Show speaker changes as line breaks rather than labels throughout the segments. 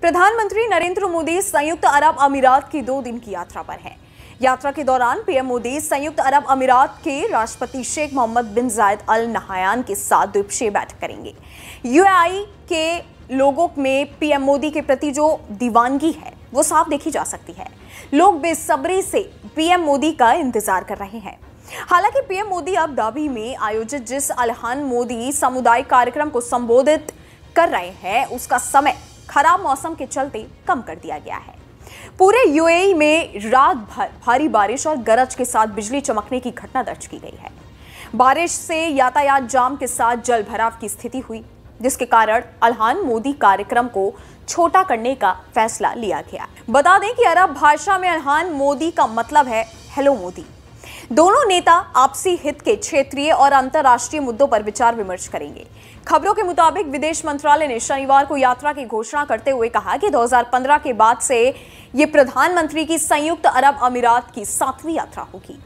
प्रधानमंत्री नरेंद्र मोदी संयुक्त अरब अमीरात की दो दिन की यात्रा पर हैं। यात्रा के दौरान पीएम मोदी संयुक्त अरब अमीरात के राष्ट्रपति शेख मोहम्मद बिन जायद अल नहायान के साथ द्विपक्षीय बैठक करेंगे यूएई के लोगों में पीएम मोदी के प्रति जो दीवानगी है वो साफ देखी जा सकती है लोग बेसब्री से पीएम मोदी का इंतजार कर रहे हैं हालांकि पीएम मोदी अब दाबी में आयोजित जिस अलहान मोदी सामुदायिक कार्यक्रम को संबोधित कर रहे हैं उसका समय खराब मौसम के चलते कम कर दिया गया है पूरे यूएई में रात भर भारी बारिश और गरज के साथ बिजली चमकने की घटना दर्ज की गई है बारिश से यातायात जाम के साथ जल भराव की स्थिति हुई जिसके कारण अलहान मोदी कार्यक्रम को छोटा करने का फैसला लिया गया बता दें कि अरब भाषा में अलहान मोदी का मतलब है हेलो मोदी दोनों नेता आपसी हित के क्षेत्रीय और अंतर्राष्ट्रीय मुद्दों पर विचार विमर्श करेंगे खबरों के मुताबिक विदेश मंत्रालय ने शनिवार को यात्रा की घोषणा करते हुए कहा कि 2015 के बाद से ये प्रधानमंत्री की संयुक्त अरब अमीरात की सातवीं यात्रा होगी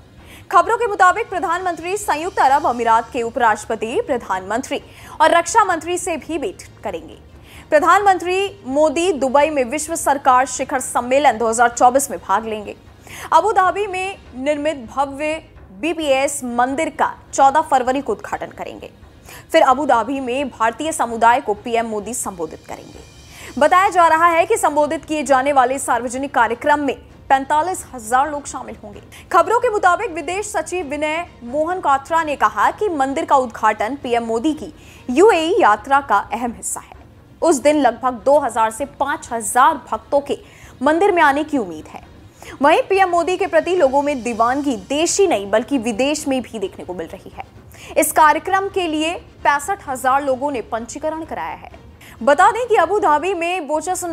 खबरों के मुताबिक प्रधानमंत्री संयुक्त अरब अमीरात के उपराष्ट्रपति प्रधानमंत्री और रक्षा मंत्री से भी भेंट करेंगे प्रधानमंत्री मोदी दुबई में विश्व सरकार शिखर सम्मेलन 2024 में भाग लेंगे अबू धाबी में निर्मित भव्य बीपीएस मंदिर का 14 फरवरी को उद्घाटन करेंगे फिर अबू धाबी में भारतीय समुदाय को पीएम मोदी संबोधित करेंगे बताया जा रहा है कि संबोधित किए जाने वाले सार्वजनिक कार्यक्रम में पैंतालीस हजार लोग शामिल होंगे खबरों के मुताबिक विदेश सचिव विनय मोहन कात्रा ने कहा कि मंदिर का उद्घाटन पीएम मोदी की यूएई e यात्रा का अहम हिस्सा है उस दिन लगभग 2000 से 5000 भक्तों के मंदिर में आने की उम्मीद है वहीं पीएम मोदी के प्रति लोगों में दीवानगी देश ही नहीं बल्कि विदेश में भी देखने को मिल रही है इस कार्यक्रम के लिए पैंसठ हजार लोगों ने पंजीकरण कराया है बता दें कि अबू धाबी में बोचस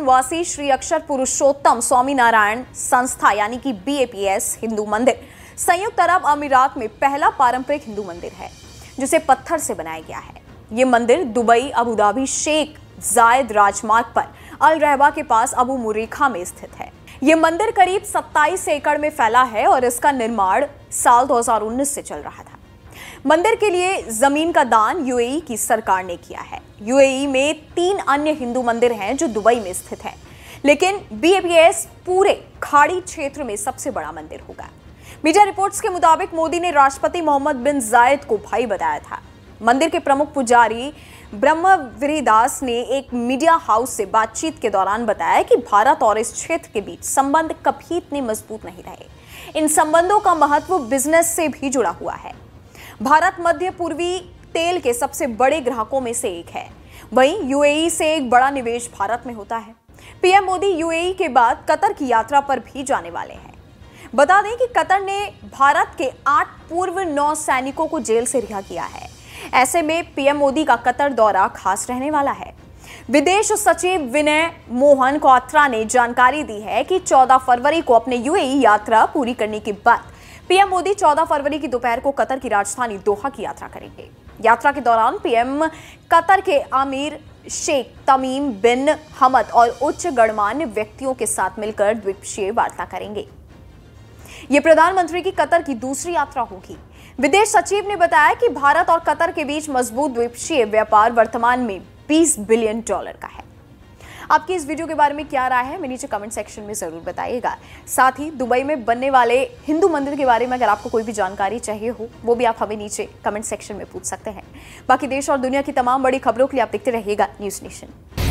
श्री अक्षर पुरुषोत्तम स्वामी नारायण संस्था यानी कि बीएपीएस हिंदू मंदिर संयुक्त अरब अमीरात में पहला पारंपरिक हिंदू मंदिर है जिसे पत्थर से बनाया गया है ये मंदिर दुबई अबू धाबी शेख जायद राजमार्ग पर अल रहबा के पास अबू मुरेखा में स्थित है ये मंदिर करीब 27 एकड़ में फैला है और इसका निर्माण साल 2019 से चल रहा था मंदिर के लिए जमीन का दान यूएई की सरकार ने किया है यूएई में तीन अन्य हिंदू मंदिर हैं जो दुबई में स्थित हैं लेकिन बीएबीएस पूरे खाड़ी क्षेत्र में सबसे बड़ा मंदिर होगा मीडिया रिपोर्ट्स के मुताबिक मोदी ने राष्ट्रपति मोहम्मद बिन जायद को भाई बताया था मंदिर के प्रमुख पुजारी ब्रह्मविरी ने एक मीडिया हाउस से बातचीत के दौरान बताया कि भारत और इस क्षेत्र के बीच संबंध कभी इतने मजबूत नहीं रहे इन संबंधों का महत्व बिजनेस से भी जुड़ा हुआ है भारत मध्य पूर्वी तेल के सबसे बड़े ग्राहकों में से एक है वहीं यूएई से एक बड़ा निवेश भारत में होता है पीएम मोदी यूएई के बाद कतर की यात्रा पर भी जाने वाले हैं बता दें कि कतर ने भारत के आठ पूर्व नौ सैनिकों को जेल से रिहा किया है ऐसे में पीएम मोदी का कतर दौरा खास रहने वाला है विदेश सचिव विनय मोहन कोत्रा ने जानकारी दी है कि 14 फरवरी को अपने यूएई यात्रा पूरी करने के बाद पीएम मोदी 14 फरवरी की दोपहर को कतर की राजधानी दोहा की यात्रा करेंगे यात्रा के दौरान पीएम कतर के आमिर शेख तमीम बिन हमद और उच्च गणमान्य व्यक्तियों के साथ मिलकर द्विपक्षीय वार्ता करेंगे ये प्रधानमंत्री की कतर की दूसरी यात्रा होगी विदेश सचिव ने बताया कि भारत और कतर के बीच मजबूत द्विपक्षीय व्यापार वर्तमान में 20 बिलियन डॉलर का है आपकी इस वीडियो के बारे में क्या राय है मैं नीचे कमेंट सेक्शन में ज़रूर बताइएगा साथ ही दुबई में बनने वाले हिंदू मंदिर के बारे में अगर आपको कोई भी जानकारी चाहिए हो वो भी आप हमें नीचे कमेंट सेक्शन में पूछ सकते हैं बाकी देश और दुनिया की तमाम बड़ी खबरों के लिए आप देखते रहिएगा न्यूज़ नेशन